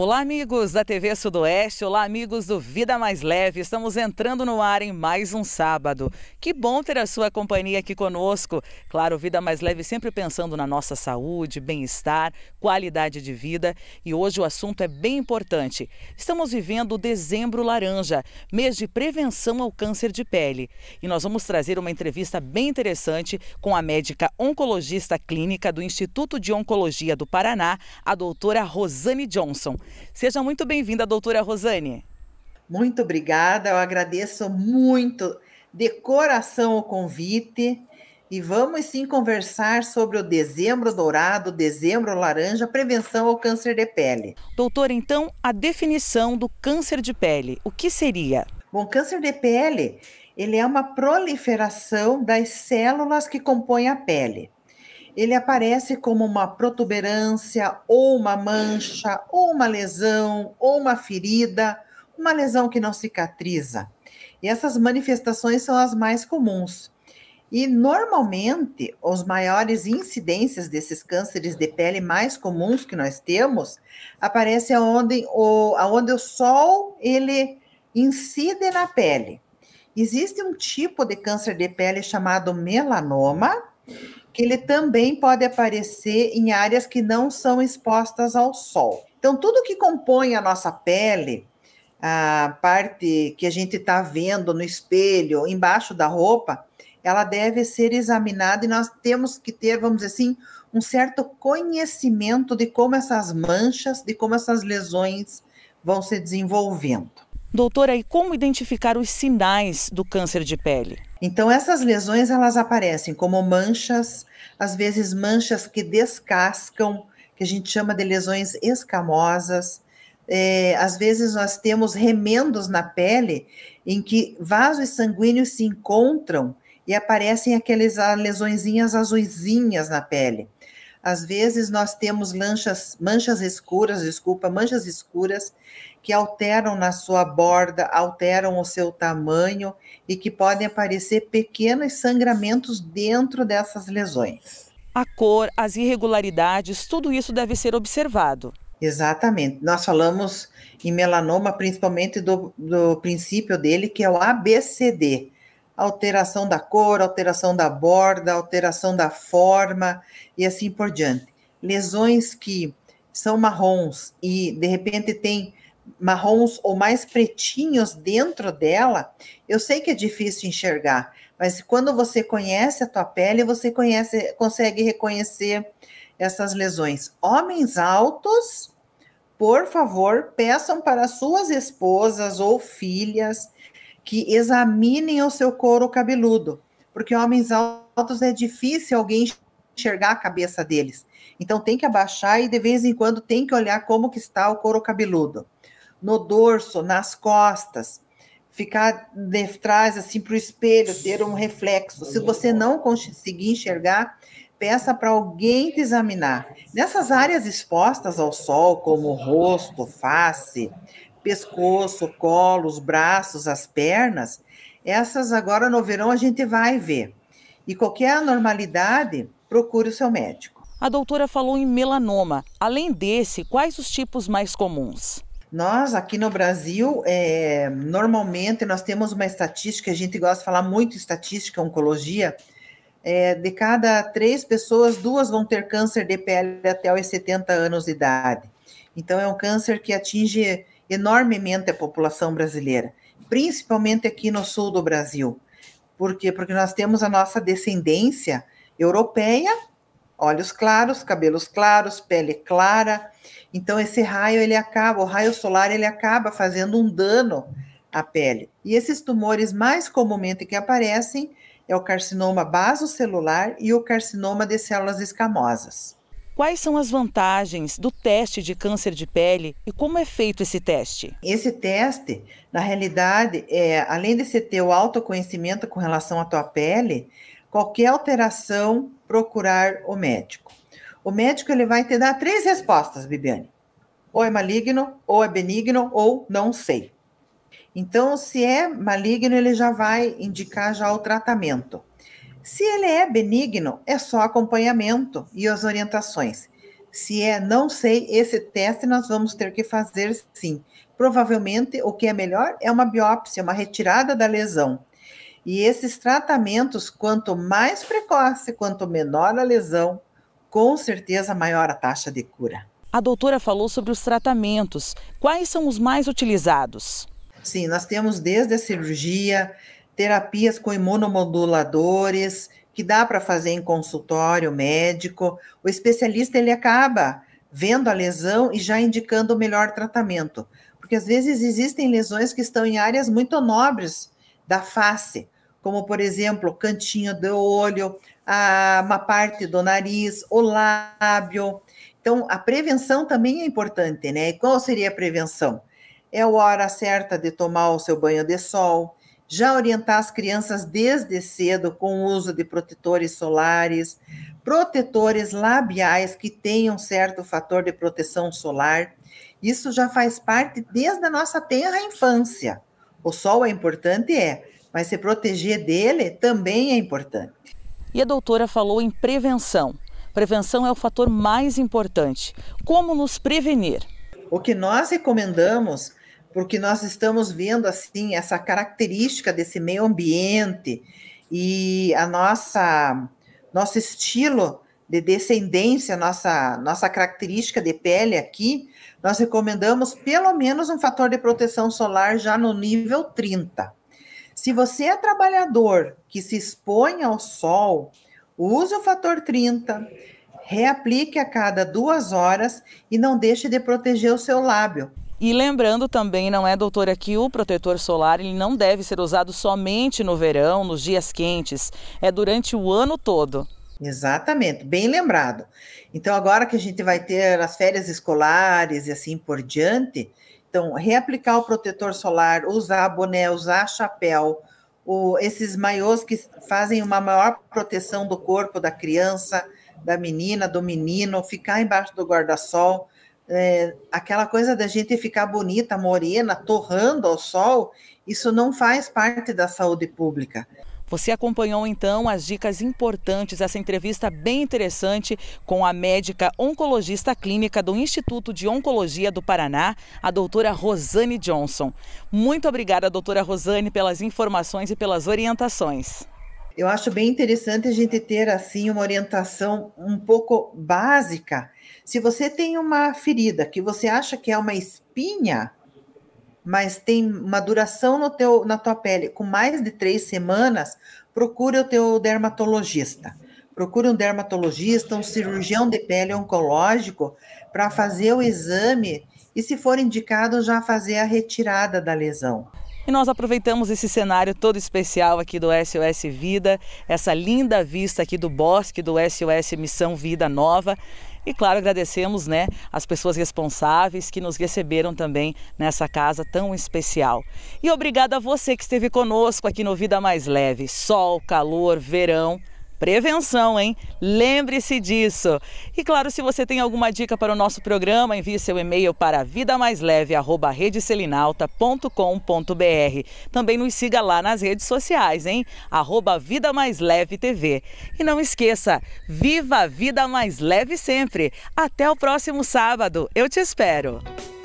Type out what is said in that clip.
Olá, amigos da TV Sudoeste, olá, amigos do Vida Mais Leve. Estamos entrando no ar em mais um sábado. Que bom ter a sua companhia aqui conosco. Claro, Vida Mais Leve sempre pensando na nossa saúde, bem-estar, qualidade de vida. E hoje o assunto é bem importante. Estamos vivendo o dezembro laranja, mês de prevenção ao câncer de pele. E nós vamos trazer uma entrevista bem interessante com a médica oncologista clínica do Instituto de Oncologia do Paraná, a doutora Rosane Johnson. Seja muito bem-vinda, doutora Rosane. Muito obrigada, eu agradeço muito de coração o convite e vamos sim conversar sobre o dezembro dourado, dezembro laranja, prevenção ao câncer de pele. Doutora, então, a definição do câncer de pele, o que seria? Bom, câncer de pele, ele é uma proliferação das células que compõem a pele ele aparece como uma protuberância, ou uma mancha, ou uma lesão, ou uma ferida, uma lesão que não cicatriza. E essas manifestações são as mais comuns. E normalmente, os maiores incidências desses cânceres de pele mais comuns que nós temos aparece aonde o, o sol ele incide na pele. Existe um tipo de câncer de pele chamado melanoma, que ele também pode aparecer em áreas que não são expostas ao sol. Então, tudo que compõe a nossa pele, a parte que a gente está vendo no espelho, embaixo da roupa, ela deve ser examinada e nós temos que ter, vamos dizer assim, um certo conhecimento de como essas manchas, de como essas lesões vão se desenvolvendo. Doutora, e como identificar os sinais do câncer de pele? Então essas lesões elas aparecem como manchas, às vezes manchas que descascam, que a gente chama de lesões escamosas. É, às vezes nós temos remendos na pele em que vasos sanguíneos se encontram e aparecem aquelas ah, lesõezinhas azuisinhas na pele. Às vezes nós temos lanchas, manchas escuras, desculpa, manchas escuras que alteram na sua borda, alteram o seu tamanho e que podem aparecer pequenos sangramentos dentro dessas lesões. A cor, as irregularidades, tudo isso deve ser observado. Exatamente. Nós falamos em melanoma principalmente do, do princípio dele, que é o ABCD alteração da cor, alteração da borda, alteração da forma e assim por diante. Lesões que são marrons e de repente tem marrons ou mais pretinhos dentro dela, eu sei que é difícil enxergar, mas quando você conhece a tua pele, você conhece, consegue reconhecer essas lesões. Homens altos, por favor, peçam para suas esposas ou filhas que examinem o seu couro cabeludo, porque homens altos é difícil alguém enxergar a cabeça deles. Então tem que abaixar e de vez em quando tem que olhar como que está o couro cabeludo. No dorso, nas costas, ficar de trás assim para o espelho, ter um reflexo. Se você não conseguir enxergar, peça para alguém te examinar. Nessas áreas expostas ao sol, como rosto, face, pescoço, colo, os braços, as pernas, essas agora no verão a gente vai ver. E qualquer anormalidade, procure o seu médico. A doutora falou em melanoma. Além desse, quais os tipos mais comuns? Nós, aqui no Brasil, é, normalmente nós temos uma estatística, a gente gosta de falar muito estatística, oncologia, é, de cada três pessoas, duas vão ter câncer de pele até os 70 anos de idade. Então, é um câncer que atinge enormemente a população brasileira, principalmente aqui no sul do Brasil. Por quê? Porque nós temos a nossa descendência europeia, olhos claros, cabelos claros, pele clara. Então esse raio ele acaba, o raio solar ele acaba fazendo um dano à pele. E esses tumores mais comumente que aparecem é o carcinoma basocelular e o carcinoma de células escamosas. Quais são as vantagens do teste de câncer de pele e como é feito esse teste? Esse teste, na realidade, é, além de você ter o autoconhecimento com relação à tua pele, qualquer alteração, procurar o médico. O médico ele vai te dar três respostas, Bibiane. Ou é maligno, ou é benigno, ou não sei. Então, se é maligno, ele já vai indicar já o tratamento. Se ele é benigno, é só acompanhamento e as orientações. Se é não sei, esse teste nós vamos ter que fazer sim. Provavelmente o que é melhor é uma biópsia, uma retirada da lesão. E esses tratamentos, quanto mais precoce, quanto menor a lesão, com certeza maior a taxa de cura. A doutora falou sobre os tratamentos. Quais são os mais utilizados? Sim, nós temos desde a cirurgia, terapias com imunomoduladores, que dá para fazer em consultório médico. O especialista ele acaba vendo a lesão e já indicando o melhor tratamento, porque às vezes existem lesões que estão em áreas muito nobres da face, como por exemplo, cantinho do olho, a, uma parte do nariz, o lábio. Então, a prevenção também é importante, né? E qual seria a prevenção? É a hora certa de tomar o seu banho de sol, já orientar as crianças desde cedo com o uso de protetores solares, protetores labiais que tenham certo fator de proteção solar. Isso já faz parte desde a nossa tenra infância. O sol é importante, é, mas se proteger dele também é importante. E a doutora falou em prevenção. Prevenção é o fator mais importante. Como nos prevenir? O que nós recomendamos porque nós estamos vendo assim essa característica desse meio ambiente e a nossa nosso estilo de descendência, nossa nossa característica de pele aqui, nós recomendamos pelo menos um fator de proteção solar já no nível 30. Se você é trabalhador que se expõe ao sol, use o fator 30, reaplique a cada duas horas e não deixe de proteger o seu lábio, e lembrando também, não é, doutora, que o protetor solar ele não deve ser usado somente no verão, nos dias quentes. É durante o ano todo. Exatamente, bem lembrado. Então, agora que a gente vai ter as férias escolares e assim por diante, então, reaplicar o protetor solar, usar boné, usar chapéu, o, esses maiôs que fazem uma maior proteção do corpo da criança, da menina, do menino, ficar embaixo do guarda-sol é, aquela coisa da gente ficar bonita, morena, torrando ao sol, isso não faz parte da saúde pública. Você acompanhou então as dicas importantes, essa entrevista bem interessante com a médica oncologista clínica do Instituto de Oncologia do Paraná, a doutora Rosane Johnson. Muito obrigada, doutora Rosane, pelas informações e pelas orientações. Eu acho bem interessante a gente ter assim uma orientação um pouco básica se você tem uma ferida que você acha que é uma espinha, mas tem uma duração no teu, na tua pele com mais de três semanas, procure o teu dermatologista. Procure um dermatologista, um cirurgião de pele oncológico para fazer o exame e, se for indicado, já fazer a retirada da lesão. E nós aproveitamos esse cenário todo especial aqui do SOS Vida, essa linda vista aqui do bosque do SOS Missão Vida Nova. E claro, agradecemos né, as pessoas responsáveis que nos receberam também nessa casa tão especial. E obrigada a você que esteve conosco aqui no Vida Mais Leve. Sol, calor, verão Prevenção, hein? Lembre-se disso. E claro, se você tem alguma dica para o nosso programa, envie seu e-mail para vidamaisleve@redeselinalta.com.br. Também nos siga lá nas redes sociais, hein? Arroba Vida Mais Leve TV. E não esqueça, viva a vida mais leve sempre. Até o próximo sábado. Eu te espero.